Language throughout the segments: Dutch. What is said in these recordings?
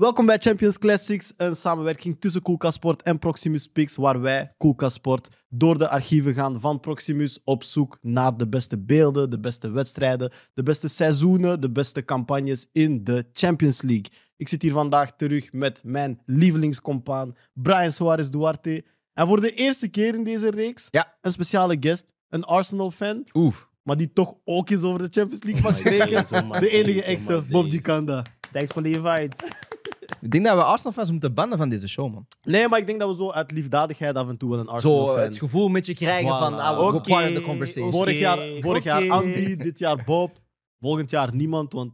Welkom bij Champions Classics, een samenwerking tussen Koelkast Sport en Proximus Pix, waar wij, Koelkast Sport, door de archieven gaan van Proximus op zoek naar de beste beelden, de beste wedstrijden, de beste seizoenen, de beste campagnes in de Champions League. Ik zit hier vandaag terug met mijn lievelingscompaan Brian Suarez Duarte. En voor de eerste keer in deze reeks een speciale guest, een Arsenal-fan. Oeh. Maar die toch ook eens over de Champions League was oh de enige echte Bob Dicanda. Thanks for the invite. Ik denk dat we Arsenal-fans moeten bannen van deze show, man. Nee, maar ik denk dat we zo uit liefdadigheid af en toe wel een Arsenal Zo het gevoel met je krijgen van, ah, de conversation. Vorig, jaar, Andy, dit jaar Bob, volgend jaar niemand, want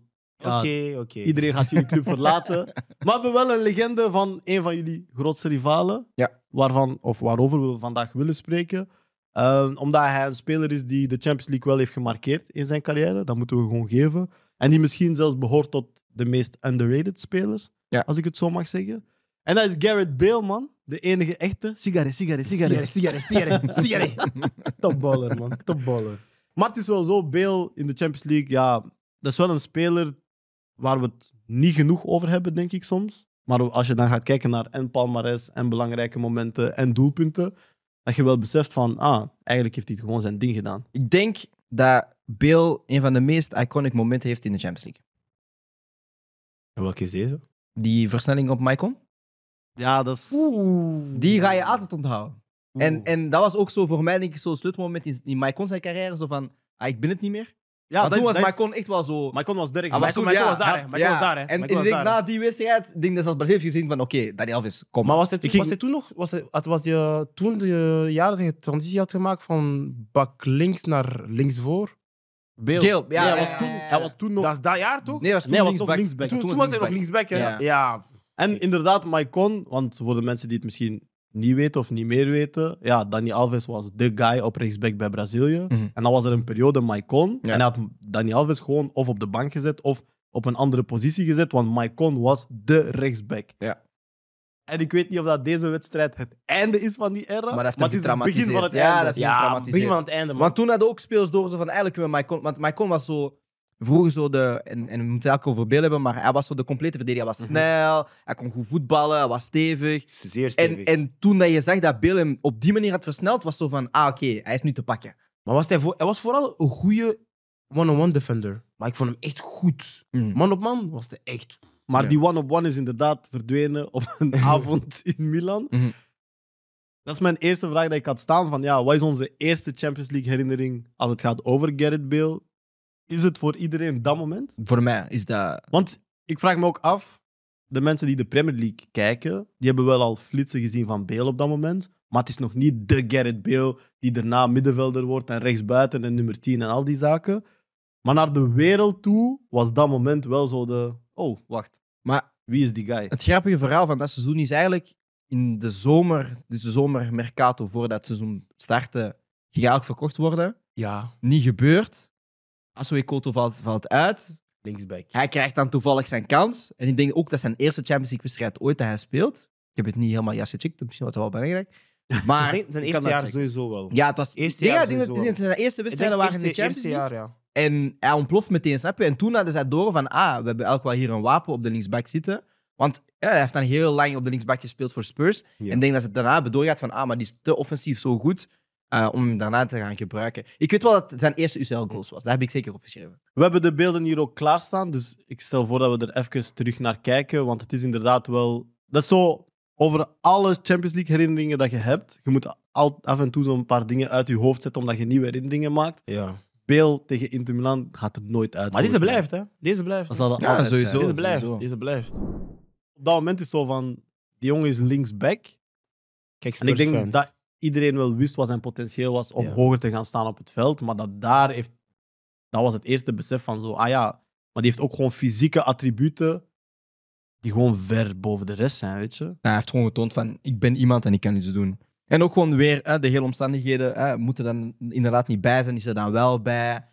Iedereen gaat jullie club verlaten. Maar we hebben wel een legende van een van jullie grootste rivalen. Ja. Waarvan, of waarover we vandaag willen spreken. Ehm, omdat hij een speler is die de Champions League wel heeft gemarkeerd in zijn carrière. Dat moeten we gewoon geven. En die misschien zelfs behoort tot de meest underrated spelers, als ik het zo mag zeggen. En dat is Garrett Bale, man. De enige echte. Sigare, sigare, sigare. Sigare, sigare, sigare. Topballer, man. Topballer. Maar het is wel zo, Bale in de Champions League, ja, dat is wel een speler waar we het niet genoeg over hebben, denk ik soms. Maar als je dan gaat kijken naar en palmares en belangrijke momenten en doelpunten, dat je wel beseft van, ah, eigenlijk heeft hij gewoon zijn ding gedaan. Ik denk dat Bale een van de meest iconic momenten heeft in de Champions League. En welke is deze? Die versnelling op Maicon. Ja, dat is... Die ga je altijd onthouden. En, en dat was ook zo voor mij, denk ik, zo'n sleutelmoment in, in carrière. Zo van, ah, ik ben het niet meer. Ja, dat toen was Maicon echt wel zo... Maicon was Dirk. Ah, toen Maicon, was daar, had, Maicon was daar. Hè. En, ik denk, na die wedstrijd, denk dat ze als Brazil heeft gezien van, oké, okay, Alves, kom. Maar was hij toen, ging... was toen nog... Was hij, was die, eh, toen de jaren dat je transitie had gemaakt van bak links naar links voor? Beel. ja, dat was toen, hij was toen nog... Dat jaar, toch? Nee, was toen, nee, linksback. Toen, was hij nog linksback, hè? Ja. ja. En inderdaad, Maicon, want voor de mensen die het misschien niet weten of niet meer weten, ja, Dani Alves was de guy op rechtsback bij Brazilië. Mhm. En dan was er een periode Maicon. En hij had Dani Alves gewoon of op de bank gezet of op een andere positie gezet, want Maicon was de rechtsback. Ja. En ik weet niet of dat deze wedstrijd het einde is van die era. Maar, dat het is het begin van het ja, Dat is het begin van het einde. Want toen hadden ook speels door ze van eigenlijk met Maicon. Want Maicon was zo vroeger zo de. En, en we moeten elke over Bill hebben, maar hij was zo de complete verdediger. Hij was mhm. snel, hij kon goed voetballen, hij was stevig. Zeer stevig. En, en toen dat je zag dat Bill hem op die manier had versneld, was zo van: ah, oké, hij is nu te pakken. Maar was hij, voor, hij was vooral een goede one-on-one defender. Maar ik vond hem echt goed. Mhm. Man op man was hij echt maar die one on one is inderdaad verdwenen op een avond in Milan. Mhm. Dat is mijn eerste vraag die ik had staan. Van, ja, wat is onze eerste Champions League herinnering als het gaat over Gerrit Bale? Is het voor iedereen dat moment? Voor mij is dat... Want ik vraag me ook af, de mensen die de Premier League kijken, die hebben wel al flitsen gezien van Bale op dat moment. Maar het is nog niet de Gareth Bale die daarna middenvelder wordt en rechtsbuiten en nummer 10 en al die zaken. Maar naar de wereld toe was dat moment wel zo de oh, wacht. Maar wie is die guy? Het grappige verhaal van dat seizoen is eigenlijk in de zomer, dus de zomermercato voordat het seizoen startte, ging verkocht worden. Ja. Niet gebeurd. Asoe Koto valt, valt uit. Linksback. Hij krijgt dan toevallig zijn kans. En ik denk ook dat zijn eerste Champions League-wedstrijd ooit dat hij speelt. Ik heb het niet helemaal juist gecheckt, dus misschien was het wel belangrijk. Maar zijn eerste jaar sowieso wel. Ja, het was. Eerste jaar ik denk dat, zijn eerste wedstrijden waren in de Champions League. Jaar, ja. En hij ontploft meteen, snap je? En toen hadden zij door van, ah, we hebben elk wel hier een wapen op de linksback zitten. Want ja, hij heeft dan heel lang op de linksback gespeeld voor Spurs. En ik denk dat ze daarna doorgaat van, ah, maar die is te offensief zo goed eh, om hem daarna te gaan gebruiken. Ik weet wel dat het zijn eerste UCL-goals was. Daar heb ik zeker op geschreven. We hebben de beelden hier ook klaarstaan, dus ik stel voor dat we er even terug naar kijken. Want het is inderdaad wel... Dat is zo over alle Champions League-herinneringen dat je hebt. Je moet af en toe zo'n paar dingen uit je hoofd zetten, omdat je nieuwe herinneringen maakt. Ja. Beel tegen Inter Milan gaat er nooit uit. Maar deze blijft, hè? Deze blijft. Dat zal sowieso. Deze blijft, deze blijft. Op dat moment is zo van, die jongen is linksback. Kijk, En ik denk dat iedereen wel wist wat zijn potentieel was om hoger te gaan staan op het veld. Maar dat daar heeft, dat was het eerste besef van zo, ah ja, maar die heeft ook gewoon fysieke attributen die gewoon ver boven de rest zijn, weet je. Hij heeft gewoon getoond van, ik ben iemand en ik kan iets doen. En ook gewoon weer hè, de hele omstandigheden. Hè, moeten dan inderdaad niet bij zijn, is er dan wel bij.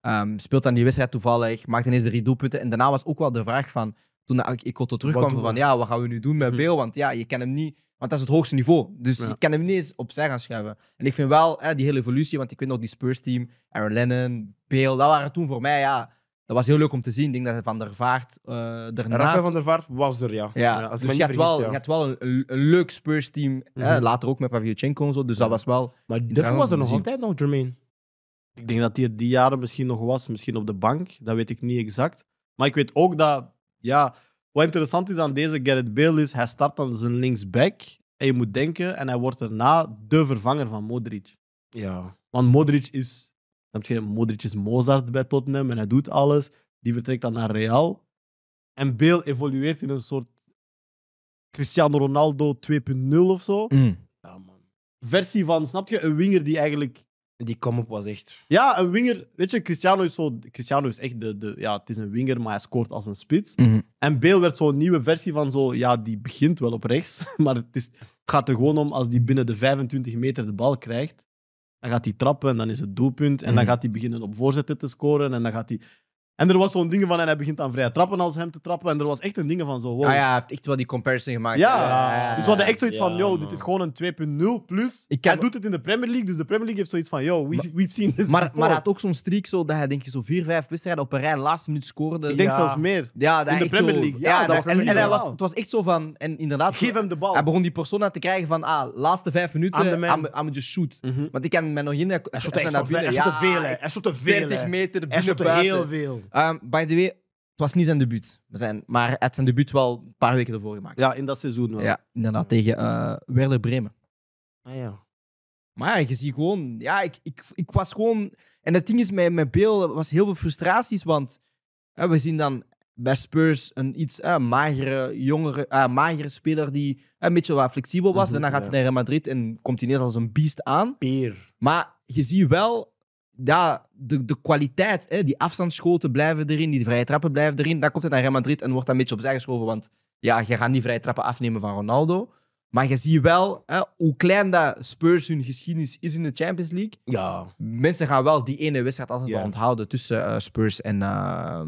Ehm, speelt dan die wedstrijd toevallig, maakt ineens drie doelpunten. En daarna was ook wel de vraag van, toen ik Ikoto terugkwam, van ja, wat gaan we nu doen met mhm. Beel? Want ja, je kan hem niet, want dat is het hoogste niveau. Dus je kan hem niet eens opzij gaan schuiven. En ik vind wel hè, die hele evolutie, want ik weet nog die Spurs-team, Aaron Lennon, Beel, dat waren toen voor mij, ja, dat was heel leuk om te zien. Ik denk dat Van der Vaart uh, daarna... Rafael van der Vaart was er, ja. ja. dus je had, wel, je had wel een, een leuk Spurs-team. Mhm. Later ook met Pavlyuchenko en zo. Dus dat was wel... Maar Duffel was er nog altijd nog, Jermaine? Ik denk dat hij die jaren misschien nog was. Misschien op de bank. Dat weet ik niet exact. Maar ik weet ook dat... Ja, wat interessant is aan deze Gareth Bale is... Hij start dan zijn linksback. En je moet denken... En hij wordt daarna de vervanger van Modric. Ja. Want Modric is dan heb je Modric is Mozart bij Tottenham en hij doet alles. Die vertrekt dan naar Real. En Bale evolueert in een soort Cristiano Ronaldo 2.0 of zo. Mm. Ja, man. Versie van, snap je, een winger die eigenlijk. Die kom-up was echt. Ja, een winger. Weet je, Cristiano is zo. Cristiano is echt de. de ja, het is een winger, maar hij scoort als een spits. Mhm. En Bale werd zo'n nieuwe versie van zo. Ja, die begint wel op rechts. Maar het, is, het gaat er gewoon om als die binnen de 25 meter de bal krijgt. Dan gaat hij trappen en dan is het doelpunt. En dan mhm. gaat hij beginnen op voorzetten te scoren. En dan gaat hij en er was zo'n ding van, en hij begint aan vrije trappen als hem te trappen. En er was echt een ding van zo, wow. Ah ja, hij heeft echt wel die comparison gemaakt. Ja, ja. dus we echt zoiets ja, van, yo, dit is gewoon een 2.0 plus. Hij doet het in de Premier League, dus de Premier League heeft zoiets van, yo, we, maar, we've seen this Maar, maar hij had ook zo'n streak zo, dat hij denk je zo vier vijf wedstrijden op een rij, laatste minuut scoorde. Ik denk zelfs meer. Ja, dat in de Premier League. ja, dat was en, en hij was, het was echt zo van, en inderdaad... Geef hem de bal. Hij begon die persona te krijgen van, ah, laatste vijf minuten, I'm, I'm just shoot. Mhm. Want ik kan me nog in... Hij hij te veel, Hij shot veel, 40 meter binnen Hij heel veel. Ehm, by the way, het was niet zijn debuut. We zijn, maar het zijn debuut wel een paar weken ervoor gemaakt. Ja, in dat seizoen wel. Ja, inderdaad, tegen uh, Werder Bremen. Ah ja. Maar ja, je ziet gewoon... Ja, ik, ik, ik was gewoon... En het ding is, met, met Beel was heel veel frustraties, want we zien dan bij Spurs een iets magere, jongere, uh, magere speler die een beetje wat flexibel was. En mhm, dan Daarna gaat hij naar Madrid en komt hij ineens als een beest aan. Peer. Maar je ziet wel ja, de, de kwaliteit, hè, die afstandsschoten blijven erin, die vrije trappen blijven erin. Dan komt het naar Real Madrid en wordt dat een beetje opzij geschoven. Want ja, je gaat niet vrije trappen afnemen van Ronaldo. Maar je ziet wel hè, hoe klein dat Spurs hun geschiedenis is in de Champions League. Ja. Mensen gaan wel die ene wedstrijd altijd wel onthouden tussen eh, Spurs eh,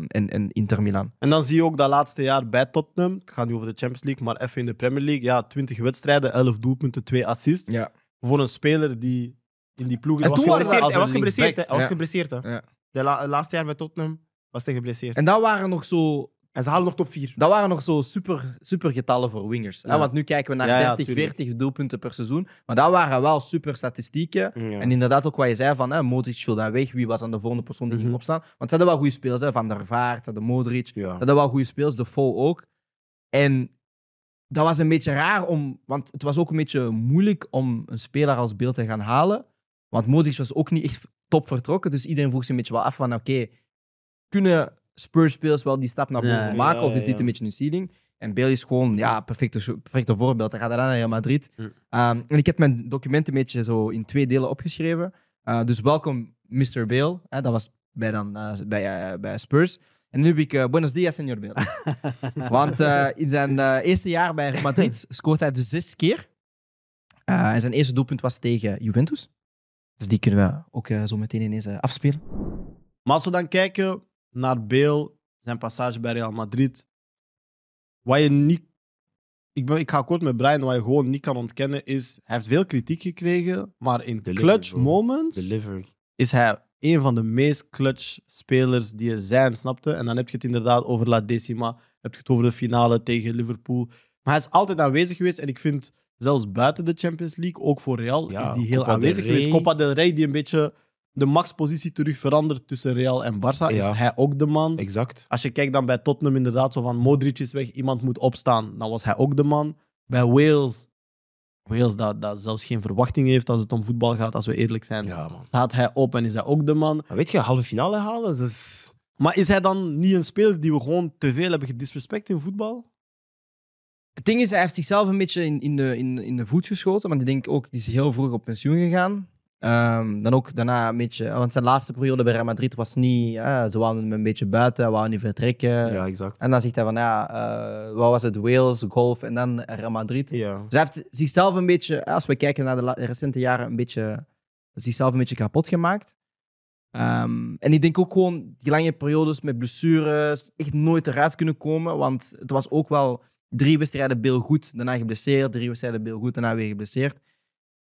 en, en, Inter Milan. En dan zie je ook dat laatste jaar bij Tottenham. Het gaat nu over de Champions League, maar even in de Premier League. Ja, 20 wedstrijden, 11 doelpunten, 2 assists. Ja. Voor een speler die in die ploeg. Hij was Hij was geblesseerd. Hij was geblesseerd. De laatste jaar bij Tottenham was hij geblesseerd. En dat waren nog zo en ze halen nog top 4. Dat waren nog zo super, super getallen voor wingers. Want nu kijken we naar 30, 40 doelpunten per seizoen. Maar dat waren wel super statistieken. En inderdaad ook wat je zei van hè, Modric viel daar weg. Wie was aan de volgende persoon die ging mhm. opstaan? Want ze hadden wel goede speels. Hè? Van der Vaart, de Modric. Ze hadden wel goede speels. De Vol ook. En dat was een beetje raar om... Want het was ook een beetje moeilijk om een speler als beeld te gaan halen. Want Modric was ook niet echt top vertrokken. Dus iedereen vroeg zich een beetje wel af van oké, kunnen Spurs-spelers wel die stap naar boven maken? of is dit een beetje een ceiling? En Bale is gewoon, ja, perfecte, perfecte voorbeeld. Hij gaat daarna naar Real Madrid. Ehm, en ik heb mijn document een beetje zo in twee delen opgeschreven. Eh, dus welkom, Mr. Bale. Eh, dat was bij, dan, eh, bij, bij Spurs. En nu heb ik Buenos Dias, señor Bale. Want in zijn eerste jaar bij Real Madrid scoort hij dus zes keer. en zijn eerste doelpunt was tegen Juventus. Dus die kunnen we ook eh, zo meteen ineens eh, afspelen. Maar als we dan kijken naar Beel, zijn passage bij Real Madrid. Wat je niet. Ik, ben, ik ga kort met Brian, wat je gewoon niet kan ontkennen is. Hij heeft veel kritiek gekregen, maar in clutch moments. Is hij een van de meest clutch spelers die er zijn, snapte? En dan heb je het inderdaad over La Decima, heb je het over de finale tegen Liverpool. Maar hij is altijd aanwezig geweest en ik vind zelfs buiten de Champions League, ook voor Real, is die heel aanwezig geweest. Copa del Rey, die een beetje de maxpositie terug verandert tussen Real en Barça, is hij ook de man. Exact. Als je kijkt dan bij Tottenham inderdaad, zo van Modric is weg, iemand moet opstaan, dan was hij ook de man. Bij Wales, Wales dat, dat zelfs geen verwachting heeft als het om voetbal gaat, als we eerlijk zijn, ja, staat hij op en is hij ook de man. Maar weet je, halve finale halen, dat Maar is hij dan niet een speler die we gewoon te veel hebben gedisrespect in voetbal? Het ding is, hij heeft zichzelf een beetje in, in, de, in, in de voet geschoten. Want ik denk ook, die is heel vroeg op pensioen gegaan. Um, dan ook daarna een beetje, want zijn laatste periode bij Real Madrid was niet, ze waren hem een beetje buiten, wou niet vertrekken. Ja, exact. En dan zegt hij van, ja, uh, wat was het, Wales, golf en dan Real Madrid. Ja. Dus hij heeft zichzelf een beetje, als we kijken naar de recente jaren, een beetje, zichzelf een beetje kapot gemaakt. Ehm, en ik denk ook gewoon die lange periodes met blessures, echt nooit eruit kunnen komen, want het was ook wel drie wedstrijden Bill goed, daarna geblesseerd. Drie wedstrijden Bill goed, daarna weer geblesseerd.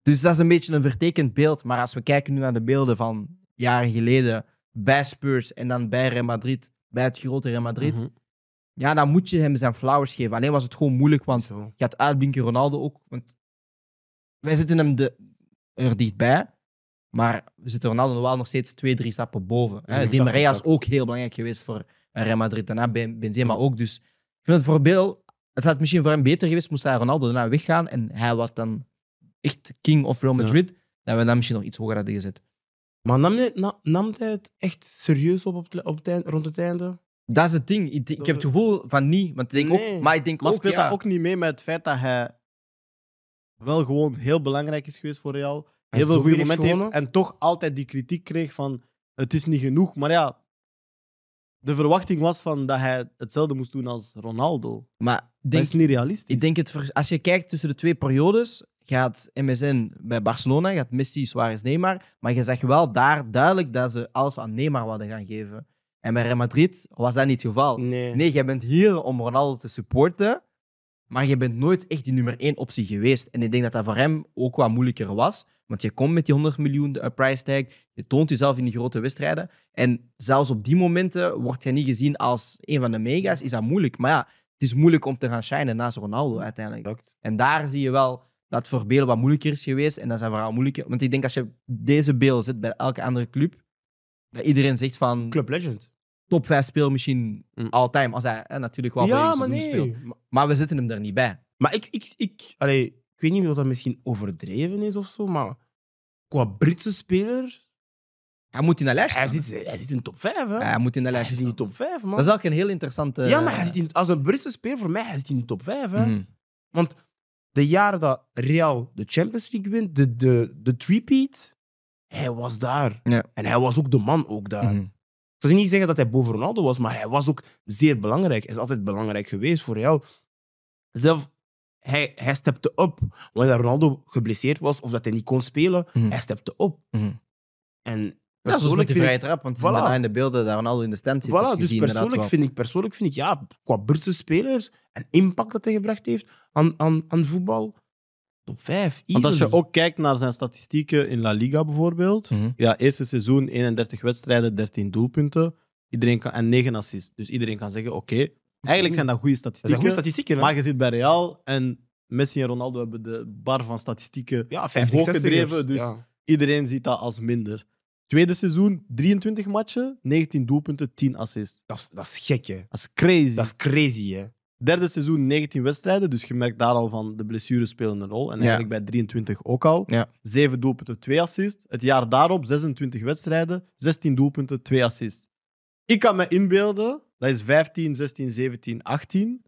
Dus dat is een beetje een vertekend beeld. Maar als we kijken nu naar de beelden van jaren geleden bij Spurs en dan bij Real Madrid, bij het grote Real Madrid. Mhm. Ja, dan moet je hem zijn flowers geven. Alleen was het gewoon moeilijk, want je had uitblinken Ronaldo ook. Want wij zitten hem de, er dichtbij. Maar we zitten Ronaldo wel nog steeds twee, drie stappen boven. Hè? Di Maria is ook heel belangrijk geweest voor Real Madrid. Daarna Benzema ook. Dus ik vind het voor Bill het had misschien voor hem beter geweest moest hij Ronaldo daarna weggaan en hij was dan echt king of Real Madrid, dan dat we dan misschien nog iets hoger hadden gezet. Maar nam hij, het echt serieus op, op, op het rond het einde? Dat is het ding. Ik, heb het gevoel van niet. Want ik denk ook, maar ik denk maar ook, speelt dat ook niet mee met het feit dat hij wel gewoon heel belangrijk is geweest voor Real. Heel veel goede momenten heeft en toch altijd die kritiek kreeg van het is niet genoeg. Maar ja, de verwachting was van dat hij hetzelfde moest doen als Ronaldo. Maar dat is niet realistisch. Ik denk het, als je kijkt tussen de twee periodes, gaat MSN bij Barcelona, gaat Messi, Suarez, Neymar. Maar je zegt wel daar duidelijk dat ze alles aan Neymar wilden gaan geven. En bij Real Madrid was dat niet het geval. Nee. nee, jij bent hier om Ronaldo te supporten. Maar je bent nooit echt die nummer één optie geweest. En ik denk dat dat voor hem ook wat moeilijker was. Want je komt met die 100 miljoen de price tag. Je toont jezelf in die grote wedstrijden. En zelfs op die momenten wordt je niet gezien als een van de mega's. Is dat moeilijk. Maar ja, het is moeilijk om te gaan shinen naast Ronaldo uiteindelijk. En daar zie je wel dat voor Beel wat moeilijker is geweest. En dat zijn vooral moeilijker. Want ik denk als je deze Beel zet bij elke andere club, dat iedereen zegt van... Club Legend top 5 speel misschien mm. all time. Als hij natuurlijk wel ja, voor nee. speelt. Maar we zitten hem er niet bij. Maar ik, ik, ik, allee, ik weet niet of dat misschien overdreven is of zo, maar qua Britse speler... Hij moet in de lijst hij zit, hij zit in de top 5. Hè? hij moet in de lijst Hij zit in de top 5, man. Dat is ook een heel interessante... Ja, maar hij zit in, als een Britse speler, voor mij, hij zit in de top 5. Hè? Mhm. Want de jaren dat Real de Champions League wint, de, de, de, de hij was daar. En hij was ook de man ook daar. Mhm. Ik zou niet zeggen dat hij boven Ronaldo was, maar hij was ook zeer belangrijk. Hij is altijd belangrijk geweest voor jou. Zelf, hij, hij stepte op. Wanneer Ronaldo geblesseerd was of dat hij niet kon spelen, mhm. hij stepte op. Mm. En ja, met de vrije trap, want het voilà. in de beelden daar Ronaldo in de stand zit. Voilà, dus, persoonlijk, vind ik, persoonlijk vind ik, ja, qua Britse spelers en impact dat hij gebracht heeft aan, aan, aan voetbal, want als je ook kijkt naar zijn statistieken in La Liga bijvoorbeeld. Mhm. Ja, eerste seizoen 31 wedstrijden, 13 doelpunten. Iedereen kan, en 9 assists. Dus iedereen kan zeggen: oké, eigenlijk zijn dat goede statistieken. Dat goede statistieken maar je zit bij Real en Messi en Ronaldo hebben de bar van statistieken ja, 50, Dus iedereen ziet dat als minder. Tweede seizoen, 23 matchen, 19 doelpunten, 10 assists. Dat is, dat is gek, hè? Dat is crazy. Dat is crazy, hè? Derde seizoen 19 wedstrijden, dus je merkt daar al van de blessures spelen een rol. En eigenlijk bij 23 ook al. 7 doelpunten, 2 assists. Het jaar daarop 26 wedstrijden, 16 doelpunten, 2 assists. Ik kan me inbeelden, dat is 15, 16, 17, 18.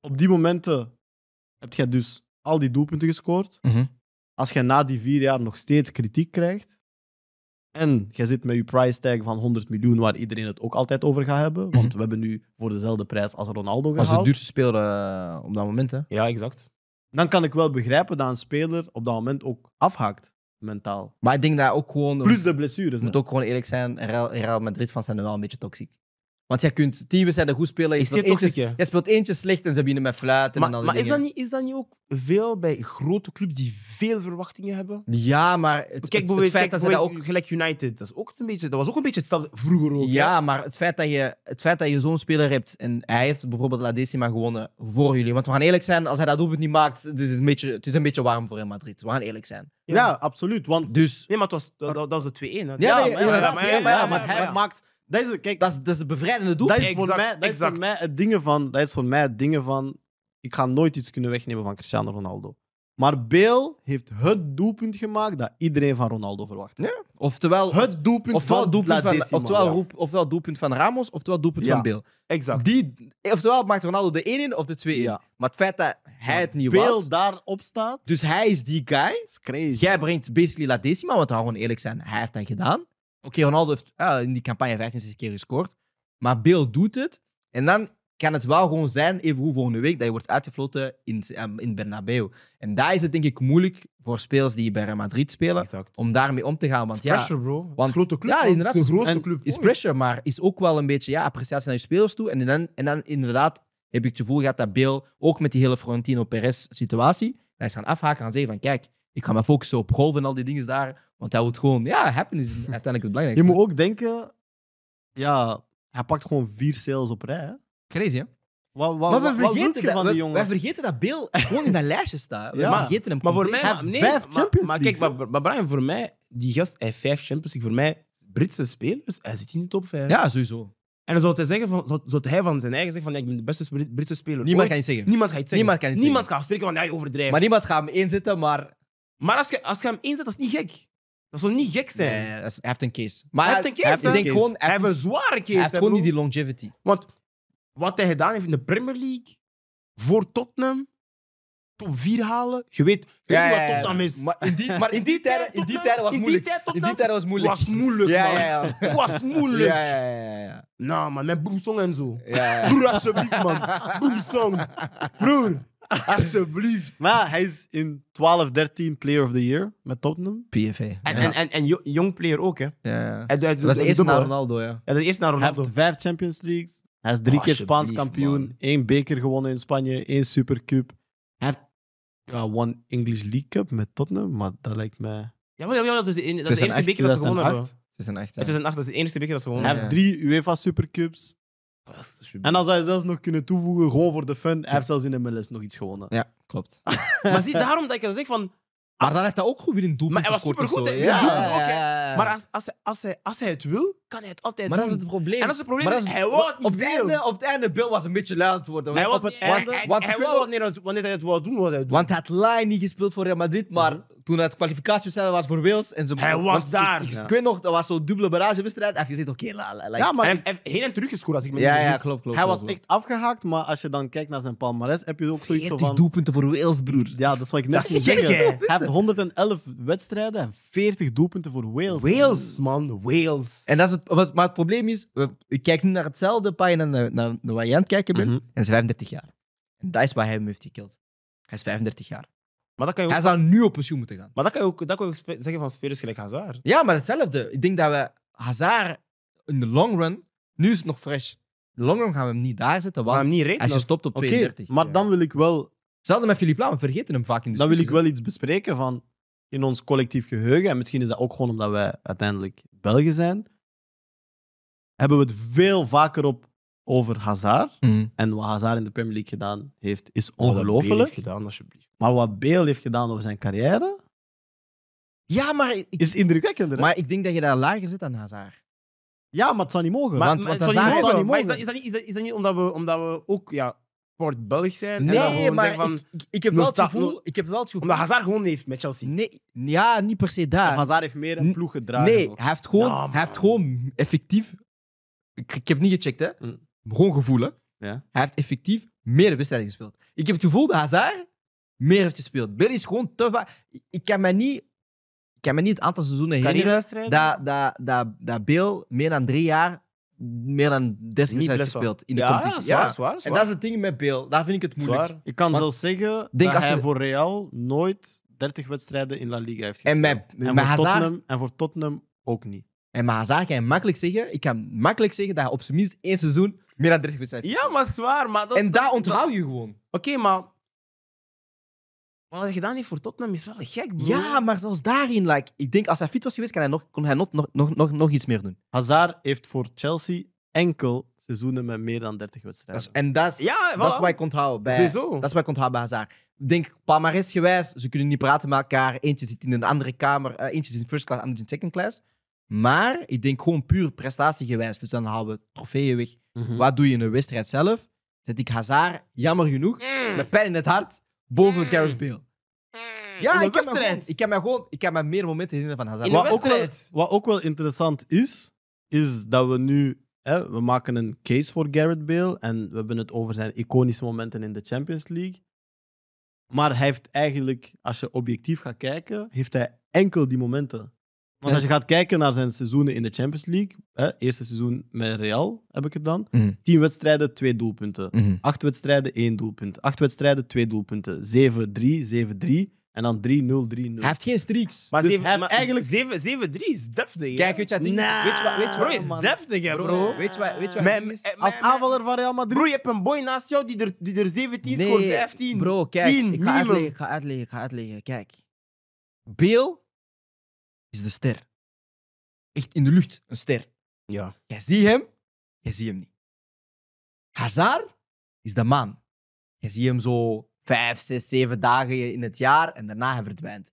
Op die momenten heb je dus al die doelpunten gescoord. Mm -hmm. Als jij na die vier jaar nog steeds kritiek krijgt, en je zit met je price tag van 100 miljoen, waar iedereen het ook altijd over gaat hebben. Mhm. Want we hebben nu voor dezelfde prijs als Ronaldo gehaald. Als de duurste speler eh, op dat moment, hè? Ja, exact. Dan kan ik wel begrijpen dat een speler op dat moment ook afhaakt, mentaal. Maar ik denk dat ook gewoon... Plus de blessures. moet ook gewoon eerlijk zijn, Real, Real Madrid van zijn wel een beetje toxiek. Want jij kunt tien wedstrijden goed spelen. is speelt, toch eentje, speelt eentje slecht en ze beginnen met fluiten maar, en al die Maar Is, dat niet, is dat niet ook veel bij grote clubs die veel verwachtingen hebben? Ja, maar het, kijk, het, het, feit dat ze dat ook... Gelijk United, dat, is ook een beetje, dat was ook een beetje hetzelfde vroeger ook. Ja, maar het feit dat je, het feit dat je zo'n speler hebt en hij heeft bijvoorbeeld La Decima gewonnen voor jullie. Want we gaan eerlijk zijn, als hij dat doelpunt niet maakt, het is een beetje, het is een beetje warm voor in Madrid. We gaan eerlijk zijn. Ja, absoluut. Want, dus- nee, maar het was, dat, was de 2-1. Ja, ja, maar hij maakt dat is, kijk, dat is, bevrijdende doel. Dat is, voor, mij, dat is voor mij het dingen van. Dat is voor mij het dingen van. Ik ga nooit iets kunnen wegnemen van Cristiano Ronaldo. Maar Bale heeft het doelpunt gemaakt dat iedereen van Ronaldo verwacht. Ja. Oftewel, het doelpunt van, doelpunt van, oftewel, doelpunt van Ramos, oftewel doelpunt van Bale. Exact. Die, oftewel maakt Ronaldo de 1-1 of de 2-1. Maar het feit dat hij het niet Bale was... Bale daarop staat... Dus hij is die guy. Is crazy. Jij brengt basically la decima, want we gaan gewoon eerlijk zijn. Hij heeft dat gedaan. Oké, Ronaldo heeft in die campagne 15 keer gescoord. Maar Bill doet het. En dan kan het wel gewoon zijn, even hoe volgende week, dat je wordt uitgefloten in, ehm, in Bernabeu. En daar is het denk ik moeilijk voor spelers die bij Real Madrid spelen, om daarmee om te gaan. Want, ja, Want, grote club. Ja, inderdaad. is pressure, maar is ook wel een beetje ja, appreciatie naar je spelers toe. En dan, en dan inderdaad heb ik het gevoel gehad dat Bill, ook met die hele Florentino Perez situatie, hij is gaan afhaken en zeggen van, kijk, ik ga me focussen op golven en al die dingen daar. Want hij wil gewoon, ja, happiness is uiteindelijk het belangrijkste. Je moet ook denken, ja, hij pakt gewoon vier sales op rij. Hè? Crazy, hè? Wat, wat, maar we wat vergeten, dat, van die jongen? Wij vergeten dat Bill gewoon in dat lijstje staat. We vergeten hem. Maar voor mij, maar, vijf Champions kijk, maar, maar, Brian, voor mij, die gast hij heeft vijf Champions Voor mij, Britse spelers, hij zit in de top vijf. Ja, sowieso. En dan zou hij, zeggen van, zou, hij van zijn eigen zeggen van ik ben de beste Britse speler. Niemand kan het zeggen. Niemand gaat het zeggen. Niemand, kan niemand gaat spreken van ja, je overdrijft. Maar niemand gaat hem inzetten, maar... Maar als je, als je hem inzet, dat is niet gek. Dat zou niet gek zijn. Nee, hij heeft een case. Maar hij heeft een case. Hij, heeft, ik denk Gewoon, hij heeft een zware case. Hij heeft gewoon niet die longevity. Want wat hij gedaan heeft in de Premier League voor Tottenham, top 4 halen. Je weet, ja, wat Tottenham is. Maar in die, maar in die, tijd, in die tijd was in moeilijk. Die in die tijd was moeilijk. Was moeilijk, ja, man. Ja, ja. Was moeilijk. Ja, ja, ja, ja. Nou, man, met Broesong en zo. Ja, ja. Broer, alsjeblieft, man. Broesong. Broer, Alsjeblieft. Maar hij is in 12, 13 Player of the Year met Tottenham. PFA. En, ja. en, en, en jong player ook, hè? Ja, ja. dat Was eerst naar Ronaldo, ja. ja dat is eerst naar Ronaldo. Hij heeft vijf Champions Leagues. Hij is drie oh, keer Spaans kampioen. Man. één beker gewonnen in Spanje. één Supercup. Hij heeft ja, one English League Cup met Tottenham, maar dat lijkt mij... Ja, maar, ja, dat is de, e- dat is eerste beker dat ze gewonnen hebben. 2008. 2008, dat is de enige beker dat ze gewonnen hebben. Hij heeft drie UEFA Supercups. En dan zou je zelfs nog kunnen toevoegen, gewoon voor de fun. Hij heeft zelfs in de MLS nog iets gewonnen. Ja, klopt. maar zie, daarom dat ik dan zeg van... Maar dan heeft hij ook goed weer een doelpunt Maar hij was supergoed. Ja, Maar als, als, hij, als, hij, als hij het wil, kan hij het altijd Maar dat is het probleem. En dat is het probleem. dat is- hij wou niet op, het einde, op het einde, Bill was een beetje lui te worden. Hij Want, hij- hij wanneer, het- wanneer hij het doen, wat hij doen. want hij had Lai niet gespeeld voor Real Madrid, maar mhm toen het kwalificatiewedstrijd was voor Wales. En ze, hij was, daar. Ik, weet nog, dat was zo'n dubbele Hij Even gezegd, oké, like. Ja, maar hij heeft heen en terug gescoord, als ik me ja, Ja, klopt, klopt. Hij was echt afgehaakt, maar als je dan kijkt naar zijn palmarès, heb je ook zoiets van... 40 doelpunten voor Wales, broer. Ja, dat is wat ik net ging zeggen. Hij heeft 111 wedstrijden en 40 doelpunten voor Wales. Wales, man. Wales. En dat is het, maar het probleem is, ik kijk nu naar hetzelfde pagina naar, naar, naar je aan het kijken bent. Mhm. En hij is 35 jaar. En dat is waar hij hem heeft gekild. Hij is 35 jaar. Maar dat kan ook... Hij zou nu op pensioen moeten gaan. Maar dat kan je ook, dat kan ook zeggen van spelers gelijk Hazard. Ja, maar hetzelfde. Ik denk dat we Hazard in de long run, nu is het nog fresh. In long run gaan we hem niet daar zetten, want hem niet als hij stopt op okay, 32. Maar dan wil ik wel... Hetzelfde met Philippe Laam, we vergeten hem vaak in de Dan wil ik wel iets bespreken van in ons collectief geheugen, en misschien is dat ook gewoon omdat wij uiteindelijk Belgen zijn, hebben we het veel vaker op over Hazard. Mhm. En wat Hazard in de Premier League gedaan heeft, is ongelooflijk. gedaan, alsjeblieft. Maar wat Bale heeft gedaan over zijn carrière... Ja, maar... Ik, is indrukwekkender. Maar ik denk dat je daar lager zit dan Hazard. Ja, maar het zou niet mogen. want, want is dat, is niet, niet omdat we, omdat we ook... Ja, Port Belg zijn. Nee, en maar ik, heb wel het gevoel, ik heb wel het gevoel. Omdat Hazard gewoon heeft met Chelsea. Nee, ja, niet per se daar. Of Hazard heeft meer een ploeg gedragen. Nee, hij heeft gewoon, heeft gewoon effectief. Ik, ik, heb niet gecheckt, hè? Mm gewoon gevoelen. Ja. Hij heeft effectief meer wedstrijden gespeeld. Ik heb het gevoel dat Hazard meer heeft gespeeld. Bell is gewoon te vaak. Ik kan me niet, ik kan me niet het aantal seizoenen herinneren dat, dat, dat, dat Bill meer dan drie jaar meer dan 30 wedstrijden gespeeld in de ja, competitie. Ja, zwaar, En dat is het ding met Bill. Daar vind ik het moeilijk. Ik kan Want, zelfs zeggen dat als hij voor Real nooit 30 wedstrijden in La Liga heeft gespeeld. En, met voor, Hazard... Tottenham, en voor Tottenham ook niet. En met Hazard kan je makkelijk zeggen, ik kan makkelijk zeggen dat hij op zijn minst één seizoen meer dan 30%. Ja, maar zwaar. Maar dat, en daar onthoud je gewoon. Oké, maar. Wat je gedaan heeft voor Tottenham is wel gek, bro. Ja, maar zelfs daarin, like, ik denk als hij fit was geweest, kan hij nog, kon hij nog, nog, nog, nog iets meer doen. Hazard heeft voor Chelsea enkel seizoenen met meer dan 30 wedstrijden. En dat is wat ik onthoud bij, dat is wat ik onthoud bij Hazard. Ik denk, palmarès ze kunnen niet praten met elkaar. Eentje zit in een andere kamer, eh, eentje zit in first class, andere in second class. Maar ik denk gewoon puur prestatiegewijs. Dus dan halen we trofeeën weg. Mhm. Wat doe je in een wedstrijd zelf? Zet ik Hazard, jammer genoeg, mm. met pijn in het hart, boven mm. Gareth Bale. Mm. Ja, ik heb gewoon, ik heb me gewoon, ik heb me meer momenten in van Hazard. Wat ook, wel, wat ook wel interessant is, is dat we nu hè, we maken een case voor Gareth Bale en we hebben het over zijn iconische momenten in de Champions League. Maar hij heeft eigenlijk, als je objectief gaat kijken, heeft hij enkel die momenten. Want als je gaat kijken naar zijn seizoenen in de Champions League, hè, eerste seizoen met Real heb ik het dan, mm. tien wedstrijden, twee doelpunten. Mm. Acht wedstrijden, één doelpunt. Acht wedstrijden, twee doelpunten. 7-3, 7-3. En dan 3-0, 3-0. Hij heeft geen streaks. Maar, dus zeven, hij maar eigenlijk 7-3 is deftig. Hè? Kijk, weet je wat Weet je wat, weet je, bro, is deftig, hè, bro. bro. Weet je wat, weet je wat is? Als aanvaller van Real Madrid. Bro, je hebt een boy naast jou die er, die er 17 nee, scoort, 15. Bro, kijk, 10, ik, ga uitleggen, ik ga uitleggen, ik ga uitleggen. Kijk, Beel is de ster. Echt in de lucht, een ster. Ja. Jij ziet hem, jij ziet hem niet. Hazar is de maan. Je ziet hem zo vijf, zes, zeven dagen in het jaar en daarna hij verdwijnt.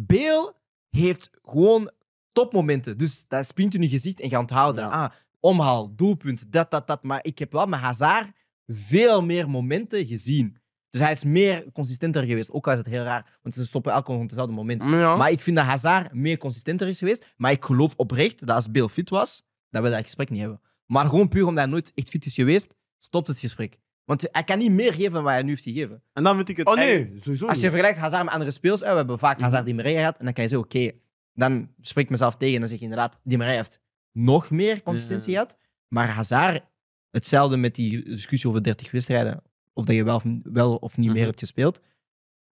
Beel heeft gewoon topmomenten. Dus dat springt in je gezicht en je onthouden, Ah, omhaal, doelpunt, dat, dat, dat. Maar ik heb wel met Hazar veel meer momenten gezien. Dus hij is meer consistenter geweest. Ook al is het heel raar, want ze stoppen elke op hetzelfde moment. Maar ik vind dat Hazard meer consistenter is geweest. Maar ik geloof oprecht dat als Beel fit was, dat we dat gesprek niet hebben. Maar gewoon puur omdat hij nooit echt fit is geweest, stopt het gesprek. Want hij kan niet meer geven wat hij nu heeft gegeven. En dan vind ik het... Oh nee, sowieso Als je vergelijkt Hazard met andere speels, we hebben vaak mhm. Hazard die Maria gehad, en dan kan je zeggen, oké, dan spreek ik mezelf tegen en dan zeg je inderdaad, die Maria heeft nog meer consistentie had, Maar Hazard, hetzelfde met die discussie over 30 wedstrijden of dat je wel of, niet meer mhm. hebt gespeeld,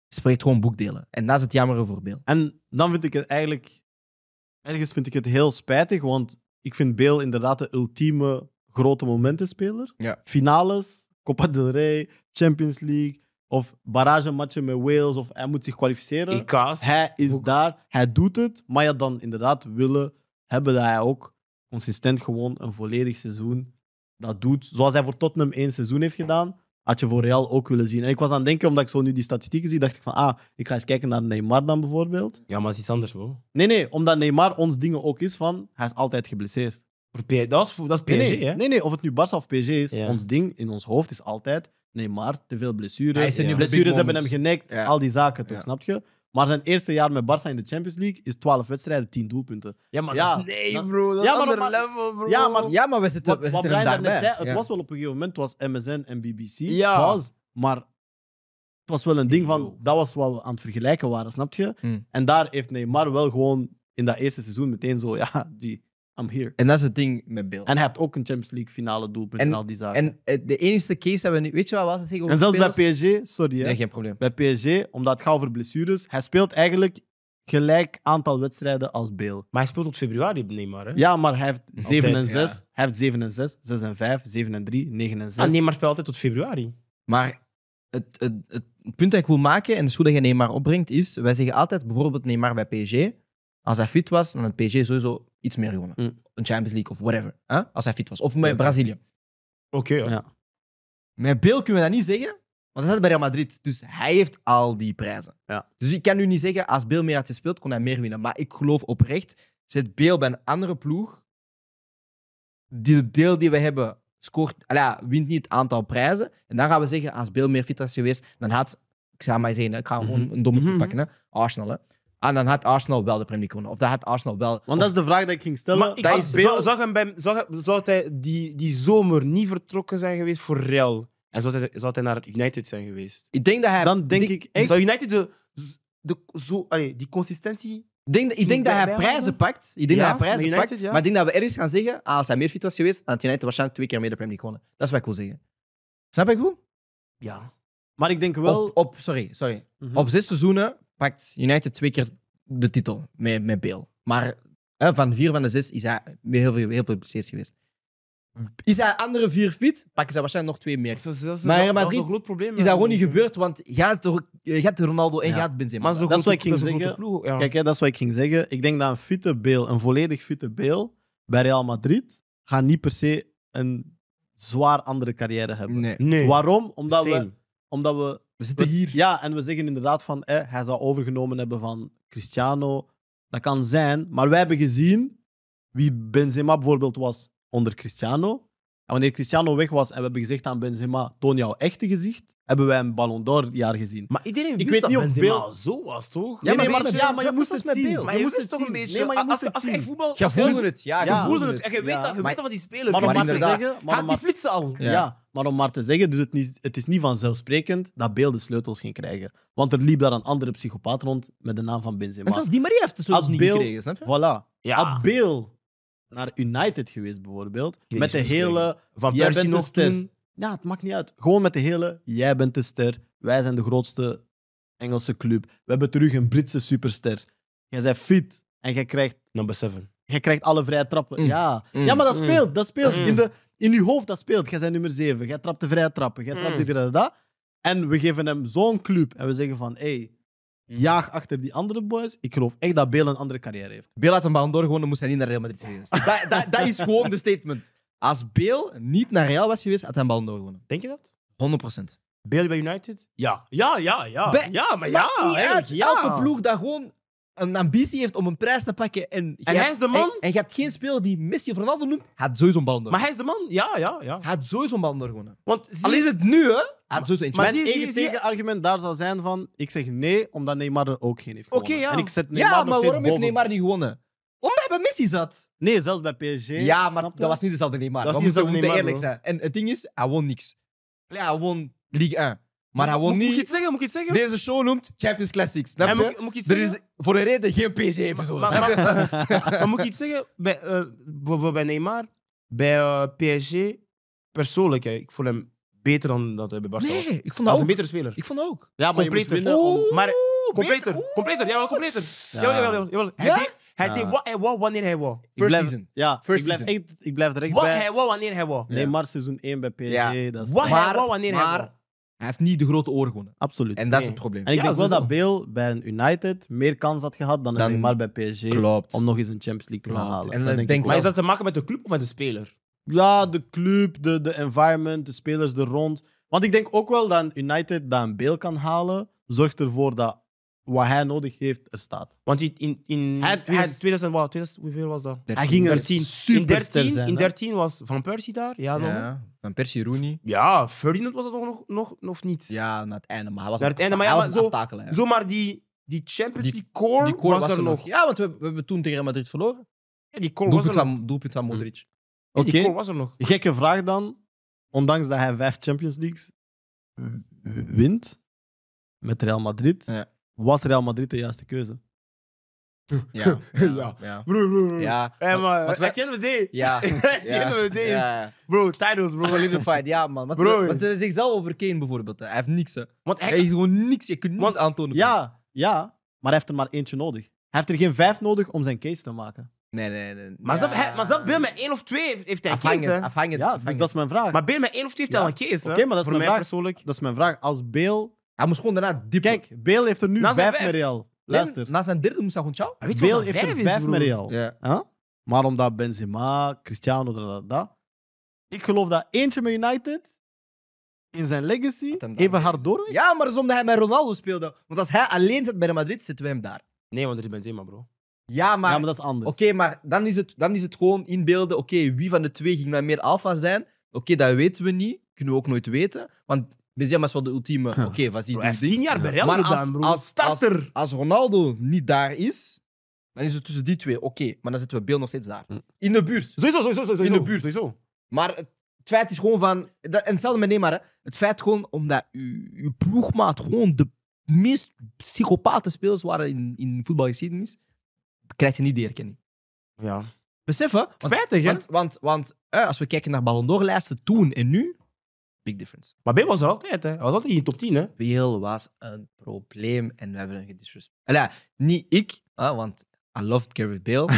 spreekt gewoon boekdelen. En dat is het jammere voorbeeld. En dan vind ik het eigenlijk, ergens vind ik het heel spijtig, want ik vind Beel inderdaad de ultieme grote momentenspeler. Ja. Finales, Copa del Rey, Champions League of matchen met Wales of hij moet zich kwalificeren. Hij is daar, hij doet het, maar je dan inderdaad willen hebben dat hij ook consistent gewoon een volledig seizoen dat doet, zoals hij voor Tottenham één seizoen heeft gedaan had je voor Real ook willen zien. En ik was aan het denken, omdat ik zo nu die statistieken zie, dacht ik van, ah, ik ga eens kijken naar Neymar dan bijvoorbeeld. Ja, maar is iets anders, bro. Nee, nee, omdat Neymar ons dingen ook is van, hij is altijd geblesseerd. dat is, dat is PSG, nee, nee, hè? Nee, nee, of het nu Barça of PSG is, ons ding in ons hoofd is altijd Neymar, te veel blessures. Hij Blessures hebben hem genekt, al die zaken, toch, snap je? Maar zijn eerste jaar met Barça in de Champions League is 12 wedstrijden, 10 doelpunten. Ja, maar dat is nee, bro. Dat is ander level, bro. Ja, maar, ja, maar we zitten, wat, we zitten wat zei, het was wel op een gegeven moment was MSN en BBC. Was, maar het was wel een ding van, dat was wat we aan het vergelijken waren, snap je? Hmm. En daar heeft Neymar wel gewoon in dat eerste seizoen meteen zo, ja, die I'm here. En dat is het ding met Bill. En hij heeft ook een Champions League finale doelpunt en, al die zaken. En eh, de enige case hebben we nu... Weet je wat we altijd zeggen En zelfs bij PSG, sorry hè. Nee, geen probleem. Bij PSG, omdat het gaat over blessures, hij speelt eigenlijk gelijk aantal wedstrijden als Beel. Maar hij speelt tot februari, Neymar. Ja, maar hij heeft 7 en 6. Hij heeft 7 en 6, 6 en 5, 7 en 3, 9 en 6. Ah, Neymar speelt altijd tot februari. Maar het, het, het punt dat ik wil maken, en het is goed dat je Neymar opbrengt, is... Wij zeggen altijd bijvoorbeeld Neymar bij PSG. Als hij fit was, dan had PSG sowieso iets meer gewonnen. Mm. Een Champions League of whatever. Als hij fit was. Of met Brazilië. Oké, ja. Met Bill kunnen we dat niet zeggen, want hij zat bij Real Madrid. Dus hij heeft al die prijzen. Ja. Dus ik kan nu niet zeggen, als Bill meer had gespeeld, kon hij meer winnen. Maar ik geloof oprecht, zit Bill bij een andere ploeg, die deel die we hebben scoort, ja, wint niet het aantal prijzen. En dan gaan we zeggen, als Bill meer fit was geweest, dan had, ik ga maar zeggen, ik ga gewoon mhm. een domme mm pakken, Arsenal. En ah, dan had Arsenal wel de Premier League gewonnen. Of dat had Arsenal wel... Want dat is de vraag die ik ging stellen. Maar zou, zag hem bij, zag, zou hij die, die zomer niet vertrokken zijn geweest voor Real? En zou hij, zou hij naar United zijn geweest? Ik denk dat hij... Dan denk ik... zou United de, de, zo, allee, die consistentie Denk, ik denk dat hij prijzen pakt. Ik denk dat hij prijzen pakt. Maar ik denk dat we ergens gaan zeggen, ah, als hij meer fit was geweest, dan had United waarschijnlijk twee keer meer de Premier League gewonnen. Dat is wat ik wil zeggen. Snap ik goed? Ja. Maar ik denk wel... Op, sorry, sorry. Mhm. Op zes seizoenen pakt United twee keer de titel met, met Bale. Maar hè, van vier van de zes is hij heel veel, heel veel geweest. Mm. Is hij andere vier fit, pakken ze waarschijnlijk nog twee meer. is, dat is maar in Madrid groot probleem, is dat eh, gewoon niet gebeurd, want gaat, gaat Ronaldo en ja. gaat Benzema. Maar dat, dat wat ik ging zeggen. Kijk, dat is wat ik ging zeggen. Ik denk dat een fitte Bale, een volledig fitte Bale, bij Real Madrid, gaat niet per se een zwaar andere carrière hebben. Nee. Waarom? Omdat we, omdat we we zitten hier. Ja, en we zeggen inderdaad van hij zou overgenomen hebben van Cristiano. Dat kan zijn, maar wij hebben gezien wie Benzema bijvoorbeeld was onder Cristiano. En wanneer Cristiano weg was en we hebben gezegd aan Benzema: toon jouw echte gezicht, hebben wij een Ballon d'Or jaar gezien. Maar iedereen wist ik weet dat Benzema zo was, toch? Ja, maar, ja, maar je moest het met beeld. Maar je, moest het toch een beetje... maar je moest als, het als, je voelde het, ja. Je voelde het. En je weet dat, je weet dat van die spelers. Maar, inderdaad. maar, zeggen, die flitsen al. Ja. Maar om maar te zeggen, dus het, het is niet vanzelfsprekend dat Beel de sleutels ging krijgen. Want er liep daar een andere psychopaat rond met de naam van Benzema. En zelfs die Marie heeft de sleutels niet Bale, gekregen, snap je? Voilà. Ja. Had Bale naar United geweest, bijvoorbeeld, met de hele... Van jij bent de ster. Ja, het maakt niet uit. Gewoon met de hele, jij bent de ster, wij zijn de grootste Engelse club. We hebben terug een Britse superster. Jij bent fit en jij krijgt... Number seven. Jij krijgt alle vrije trappen. Mm. Ja. Mm. ja, maar dat mm. speelt. Dat speelt. In de, in je hoofd dat speelt. Jij zijn nummer 7, jij trapt de vrije trappen, jij trapt mm. dit, dat, dat. En we geven hem zo'n club en we zeggen van, hé, hey, jaag achter die andere boys. Ik geloof echt dat Beel een andere carrière heeft. Beel had een Ballon door gewonnen, moest hij niet naar Real Madrid geweest. dat, dat, dat, is gewoon de statement. Als Beel niet naar Real was geweest, had hij een Ballon door gewonnen. Denk je dat? 100%. Beel bij United? Ja. Ja, ja, ja. ja, maar ja. Ja. Elke ploeg dat gewoon een ambitie heeft om een prijs te pakken. En, hij is de man. En, je hebt geen speler die missie of Ronaldo noemt. had sowieso een bal Maar hij is de man, ja, ja, ja. had sowieso een bal gewonnen. Want Al is het nu, hè? had sowieso een. Maar het zie, tegenargument daar zal zijn van... Ik zeg nee, omdat Neymar er ook geen heeft gewonnen. Oké, ja. En ik zet Neymar ja, maar waarom heeft Neymar niet gewonnen? Omdat hij bij Messi zat. Nee, zelfs bij PSG. Ja, maar dat was niet dezelfde Neymar. Dat was niet dezelfde Neymar, eerlijk zijn. En het ding is, hij won niks. Ja, hij won Ligue 1. Maar hij won niet. Moet ik iets zeggen? Moet ik iets zeggen? Deze show noemt Champions Classics. Snap je? Moet, moet iets er is voor een reden geen PSG-episode. Maar, maar, maar, maar, moet ik iets zeggen? Bij, uh, bij Neymar, bij uh, eh, PSG, persoonlijk, hè, ik vond hem beter dan dat bij Barcelona. nee, ik vond dat, ook. een betere speler. Ik vond dat ook. Ja, maar completer. Je moet oh, Maar completer, Oeh. completer, jawel, completer. Ja. Jawel, ja, Hij, ja? deed, hij deed wat hij wou wanneer hij wou. Ik First blijf, season. Ja, First ik blijf, season. ik blijf direct wat bij. Wat hij wou wanneer hij wou. Nee, Neymar seizoen 1 bij PSG. Dat is wat hij wou wanneer hij wou. Hij heeft niet de grote oren Absoluut. En dat is het probleem. En ik denk wel dat Bale bij een United meer kans had gehad dan, Dan- maar bij PSG Klopt. om nog eens een Champions League te gaan halen. En dan denk Maar is dat te maken met de club of met de speler? Ja, de club, de, de environment, de spelers er rond. Want ik denk ook wel dat een United dat een Bale kan halen, zorgt ervoor dat wat hij nodig heeft, er staat. Want in, in in 2000, 2000, wat, 2000, hoeveel was dat? Hij ging er super in 13, in 13 was Van Persie daar, ja, ja Van Persie, Rooney. Ja, Ferdinand was dat nog, nog, nog niet. Ja, naar het einde, maar hij was naar het einde, maar, ja, maar zo, ja. Zomaar die, die Champions League die, core, die core was, er nog. Ja, want we, we, hebben toen tegen Real Madrid verloren. die core doelpunt was er van, Doelpunt van hm. Modric. Oké. Die core was er nog. Gekke vraag dan. Ondanks dat hij vijf Champions Leagues wint met Real Madrid, ja was Real Madrid de juiste keuze? Ja. ja. ja. Bro, Ja. man. Eh, Wat, at the end of the Ja. at the end of the day Bro, titles, bro. Solidified, ja, man. Want, bro. Want ze zichzelf over Kane bijvoorbeeld. Hij heeft niks, hè. Want hij, hij heeft gewoon niks. Je kunt niks aantonen. Ja, ja. Maar hij heeft er maar eentje nodig. Hij heeft er geen vijf nodig om zijn case te maken. Nee, nee, nee. Maar, ja. zelf, hij, maar zelf binnen met dus één of twee heeft, hij afhangen, case. Afhangen, ja, afhangen. Dus dat is mijn vraag. Maar binnen met één of twee heeft hij al een case. Oké, maar dat is mijn vraag. persoonlijk. Dat is mijn vraag. Als Beel hij moest gewoon daarna diep. Kijk, Beel heeft er nu 5 Luister. na zijn derde moest hij gewoon ciao. Weet heeft 5 vijf Ja. Maar omdat Benzema, Cristiano, dat, dat, dat. Ik geloof dat eentje met United in zijn legacy even hard door. Ja, maar dat is omdat hij met Ronaldo speelde. Want als hij alleen zit bij Madrid, zitten we hem daar. Nee, want er is Benzema, bro. Ja, maar, Ja, maar dat is anders. oké, maar dan, is het, dan is het gewoon inbeelden. Oké, wie van de twee ging dan meer alfa zijn? Oké, dat weten we niet. Kunnen we ook nooit weten. Want dit is wel de ultieme. Oké, vas hij heeft tien jaar bij Real Maar als, als, starter. Als, Ronaldo niet daar is, dan is het tussen die twee oké. maar dan zitten we Beel nog steeds daar. Mm. In de buurt. Sowieso, sowieso, sowieso. In de buurt. Maar het feit is gewoon van. dat- en hetzelfde met Neymar. Hè. Het feit gewoon omdat je uw ploegmaat gewoon de meest psychopate spelers waren in, in voetbalgeschiedenis, krijgt je niet de erkenning. Ja. Beseffen? Spijtig, hè? Want, want, want als we kijken naar Ballon toen en nu, big difference. Maar B was er altijd, hè. Hij was altijd in top 10, hè. Beel was een probleem en we hebben een gedisrespect. Ja, niet ik, want I loved Gary Bill.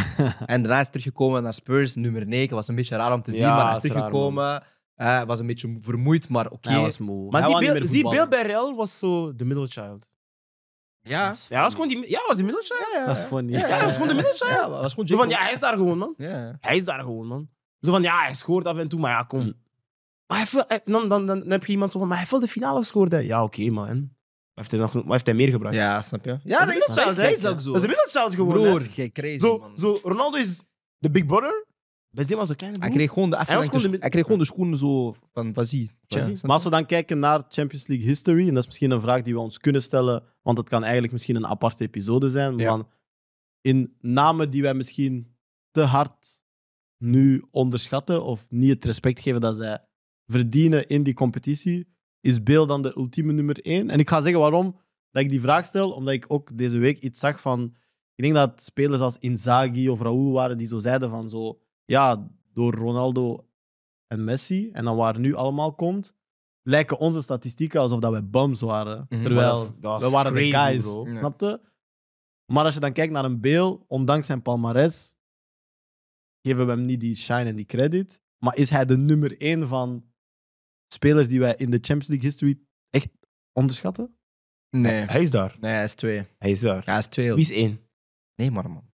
en daarna is teruggekomen naar Spurs, nummer 9. Was een beetje raar om te zien, maar hij is teruggekomen. Hij was een beetje vermoeid, maar oké. was moe. Maar die zie bij Real was zo de middle child. Ja, Ja, hij was gewoon die, ja, was de middle child. Dat is funny. Ja, hij was gewoon de middle child. Ja, was gewoon ja, hij is daar gewoon, man. ja. Hij is daar gewoon, man. Zo van, ja, hij scoort af en toe, maar ja, kom. Mm. Maar hij dan, dan, heb je iemand zo van, maar hij heeft de finale gescoord. Ja, oké, man. Heeft hij, nog, heeft hij meer gebracht? Ja, snap je? Ja, dat is een zo. zo Dat is een middelchild geworden. Broer, crazy, zo, man. Zo, Ronaldo is de big brother. Benzema maar een kleine ik Hij kreeg gewoon de, kreeg gewoon de schoenen zo van Ja. Maar als we dan kijken naar Champions League history, en dat is misschien een vraag die we ons kunnen stellen, want dat kan eigenlijk misschien een aparte episode zijn, maar in namen die wij misschien te hard nu onderschatten of niet het respect geven dat zij verdienen in die competitie, is Beel dan de ultieme nummer één? En ik ga zeggen waarom dat ik die vraag stel, omdat ik ook deze week iets zag van... Ik denk dat spelers als Inzaghi of Raúl waren die zo zeiden van zo... Ja, door Ronaldo en Messi, en dan waar nu allemaal komt, lijken onze statistieken alsof dat wij bums waren. Mhm. Terwijl we waren crazy, de guys, snapte? Maar als je dan kijkt naar een Beel, ondanks zijn palmares, geven we hem niet die shine en die credit. Maar is hij de nummer één van spelers die wij in de Champions League history echt onderschatten? Nee. Hij, is daar. Nee, hij is twee. Hij is daar. Ja, hij is twee. Wie is één? Nee, maar man.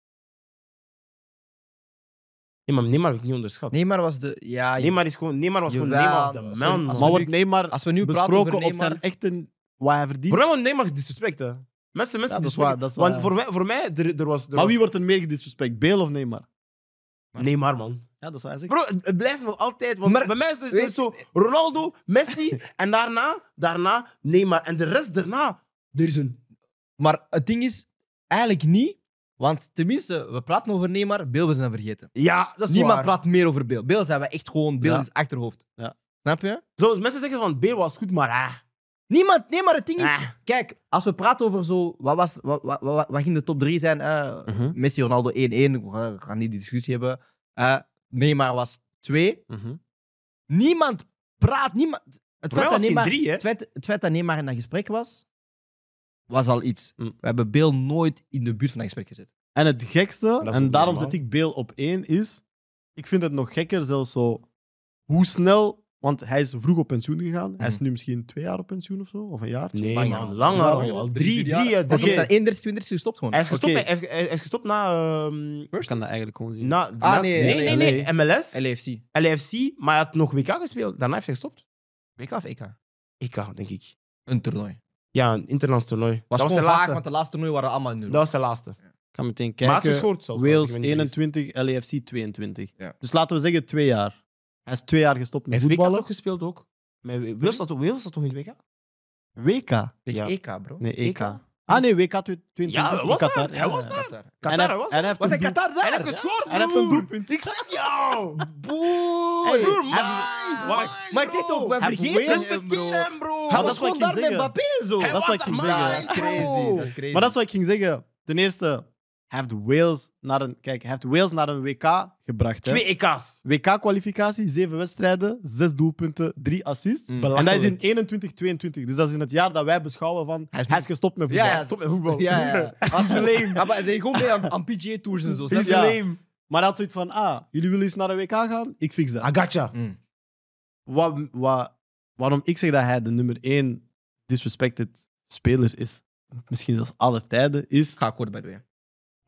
Nee, maar Neymar heb ik niet onderschat. Neymar was de... Ja, Neymar, is gewoon, Nee maar was jawel, gewoon Neymar de man. Als we, maar als we nu praten over Neymar... op zijn echte... Wat hij verdient... Vooral Neymar disrespect, hè. Mensen, mensen ja, waar, waar, Want voor mij, voor mij er, er was... Er maar wie wordt er meer gedisrespect? Bale of Neymar? Maar Neymar, man dat Bro, het, blijft nog altijd. Want bij mij is het dus weet, zo Ronaldo, Messi en daarna, daarna Neymar. En de rest daarna, er is een. Maar het ding is eigenlijk niet, want tenminste, we praten over Neymar, Beel we zijn vergeten. Ja, dat is Niemand praat meer over Beel. Beel zijn we echt gewoon, Beel is achterhoofd. Ja. Snap je? Zo, mensen zeggen van Beel was goed, maar ah. Niemand, nee, maar het ding is. Ah. Kijk, als we praten over zo. Wat, was, wat, wat, wat, ging de top 3 zijn? Eh, mhm. Messi, Ronaldo 1-1. We gaan niet die discussie hebben. Eh, Neymar was twee. Mhm. Niemand praat. Niemand, het, feit dat Neymar, drie, het, feit, dat Neymar in dat gesprek was, was al iets. Mm. We hebben Beel nooit in de buurt van dat gesprek gezet. En het gekste, en daarom zet ik Beel op één, is... Ik vind het nog gekker zelfs zo... Hoe snel want hij is vroeg op pensioen gegaan. Hij is mhm. nu misschien twee jaar op pensioen of zo, of een jaar. Nee, maar man. lang, Drie, drie jaar. Hij is op 31, 32 gestopt gewoon. Hij is gestopt, hij, is na... Um, kan dat eigenlijk gewoon zien? Na, ah, nee, nee, nee, MLS. LFC. LFC, maar hij had nog WK gespeeld. Daarna heeft hij gestopt. WK of EK? EK, denk ik. Een toernooi. Ja, een internationaal toernooi. dat was de laatste. want de laatste toernooi waren allemaal nul. Dat was de laatste. Ik ga meteen kijken. Wales 21, LFC 22. Ja. Dus laten we zeggen twee jaar. Hij is twee jaar gestopt met voetballen. Hij heeft WK toch gespeeld ook? Met Wales dat, Wales dat toch in WK? WK? Ja. EK, bro. Nee, EK. EK. Ah nee, WK 22. Ja, hij was Qatar. daar. Hij was daar. Qatar, hij was daar. Hij was hij Qatar daar? Hij heeft gescoord, broer. En heeft een doelpunt. Ik zeg jou. Boei. Hey, broer, mind. Maar ik zeg toch, we vergeten hem, bro. Hem, bro. Hij was gewoon daar met Mbappé en zo. Dat is wat ik ging zeggen. Dat is crazy. Maar dat is wat ik ging zeggen. Ten eerste, heeft Wales naar een, kijk, heeft Wales naar een WK gebracht. Twee EK's. WK-kwalificatie, zeven wedstrijden, zes doelpunten, drie assists. Mm. En dat is in 2021 22. Dus dat is in het jaar dat wij beschouwen van hij is, gestopt met voetbal. Ja, hij met voetbal. Ja, ja. hij gewoon mee aan, PGA-tours en zo. Dat Maar hij had zoiets van, ah, jullie willen eens naar een WK gaan? Ik fix dat. Agatja. Ah, mm. Wat, wat, waarom ik zeg dat hij de nummer één disrespected spelers is, misschien zelfs alle tijden, is... Ik ga akkoord bij de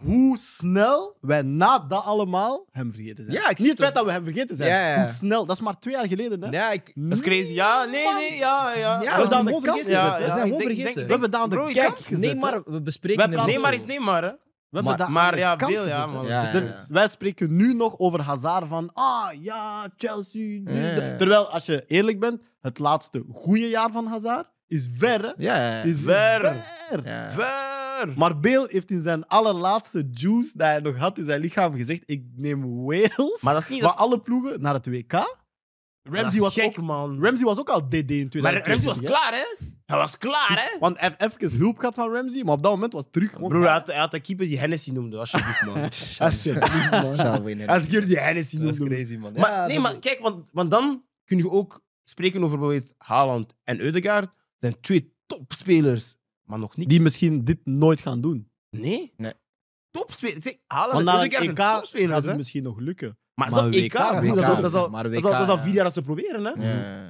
hoe snel wij na dat allemaal hem vergeten zijn. Niet het feit dat we hem vergeten zijn. Hoe snel. Dat is maar twee jaar geleden. Hè? Ja, ik... Dat is crazy. Ja, nee, nee, ja, ja. we zijn onvergeten. Ja, we zijn gewoon Denk, we hebben dat aan de kant gezet. Nee, maar we bespreken Nee, maar is nee, maar. Hè. We maar, dat maar ja, ja, Ja, dus Wij spreken nu nog over Hazard van, ah ja, Chelsea. Terwijl, als je eerlijk bent, het laatste goede jaar van Hazard is ver. Ja, Ja, Is ver. Ver. ver. Maar Bill heeft in zijn allerlaatste juice dat hij nog had in zijn lichaam gezegd: Ik neem Wales. Maar dat niet. alle ploegen naar het WK. Ramsey was, ook, man. Ramsey was ook al DD in 2020. Maar Ramsey was klaar, hè? Hij was klaar, hè? Want even hulp gehad van Ramsey, maar op dat moment was het terug. Broer, hij had, hij had, een keeper die Hennessy noemde, alsjeblieft, man. alsjeblieft, man. Als keeper die Hennessy noemde. Dat is crazy, man. Maar, nee, maar kijk, want, want dan kun je ook spreken over bijvoorbeeld Haaland en Eudegaard. Dat zijn twee topspelers maar nog Die misschien dit nooit gaan doen. Nee. nee. Topspeler. Zeg, halen Want de EK gaat het misschien nog lukken. Maar, maar dat, is dat, dat, is vier jaar dat ze proberen. Hè?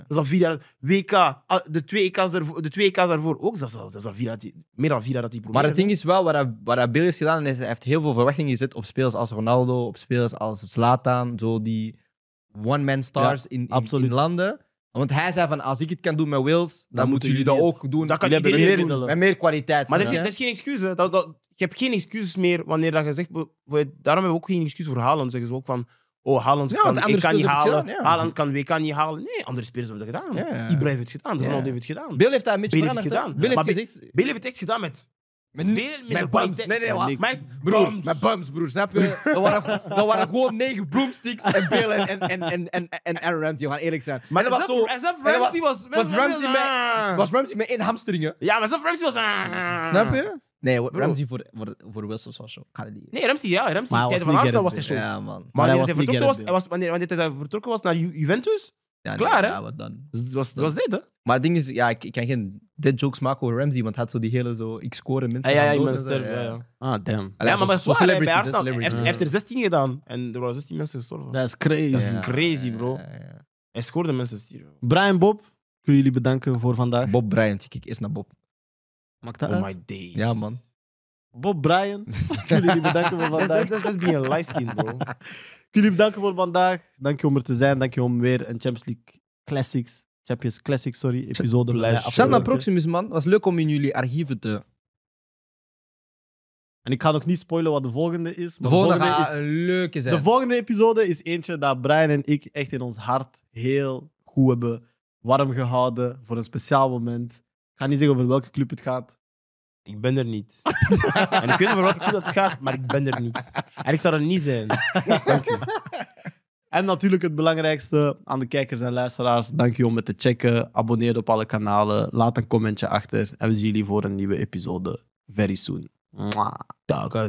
Dat is al vier jaar. WK, ah, de twee EK's daarvoor, de twee EK's daarvoor ook, dat is al, dat is al vier jaar, meer dan vier jaar dat die proberen. Maar het ding is wel, wat, hij, wat heeft gedaan, is, hij heeft heel veel verwachtingen gezet op spelers als Ronaldo, op spelers als Zlatan, zo die one-man stars in, in, in, landen. Want hij zei van, als ik het kan doen met Wills, dan, moeten jullie dat ook doen. Dan kan jullie iedereen doen. Met meer kwaliteit. Maar zijn, dat, is, geen excuus. Dat, je hebt geen excuses meer wanneer dat je zegt... Daarom hebben we ook geen excuses voor Haaland. Zeggen ze ook van... Oh, Haaland kan, ik kan niet halen. Haaland kan WK niet halen. Nee, andere spelers hebben dat gedaan. Ibrahim heeft het gedaan. Ronald heeft het gedaan. Bill heeft dat een beetje gedaan. Bill heeft, gezegd... Bill heeft het echt gedaan met met, veel met bums. Nee, nee, wat? Met broer, bums. Met bums, broer, snap je? Dat waren, dat waren gewoon negen broomsticks en Bill en, en, en, en, en, en Aaron Ramsey, we gaan eerlijk zijn. Maar dat was zo... En Ramsey was... Was, was Ramsey, met, was Ramsey met één hamsteringen Ja, maar Ramsey was... Ah. Snap je? Nee, Bro. Ramsey voor, voor, voor Wilson was zo. Nee, Ramsey, ja. Ramsey, tijdens van Arsenal was hij zo. Ja, man. Maar, wanneer, hij vertrokken was, was, wanneer, wanneer hij vertrokken was naar Juventus, ja, is klaar, hè? Ja, wat dan? Dus was, was dit, hè? Maar het ding is, ja, ik, ik kan geen dit jokes maken Ramsey, want had zo die hele zo, ik score mensen. Ah, Ah, damn. ja, maar dat is waar, bij Arsenal. Hij heeft, er 16 gedaan en er waren 16 mensen gestorven. Dat is crazy. Dat is crazy, bro. Hij scoorde mensen stier. Brian, Bob, kun jullie bedanken voor vandaag. Bob Brian, kijk eerst naar Bob. Maakt dat oh my days. Ja, man. Bob Brian, kun jullie bedanken voor vandaag. Dat is being a light skin, bro. jullie bedanken voor vandaag. Dank je om er te zijn. Dank je om weer een Champions League Classics Champions Classic, sorry, episode. Shout naar Proximus, man. Was leuk om in jullie archieven te en ik ga nog niet spoilen wat de volgende is. Maar de volgende, is, leuke De volgende episode is eentje dat Brian en ik echt in ons hart heel goed hebben warm gehouden voor een speciaal moment. Ik ga niet zeggen over welke club het gaat. Ik ben er niet. en ik weet niet over welke club het gaat, maar ik ben er niet. En ik zou er niet zijn. En natuurlijk het belangrijkste aan de kijkers en luisteraars. Dank om het te checken. Abonneer op alle kanalen. Laat een commentje achter. En we zien jullie voor een nieuwe episode very soon. Mwah. Dag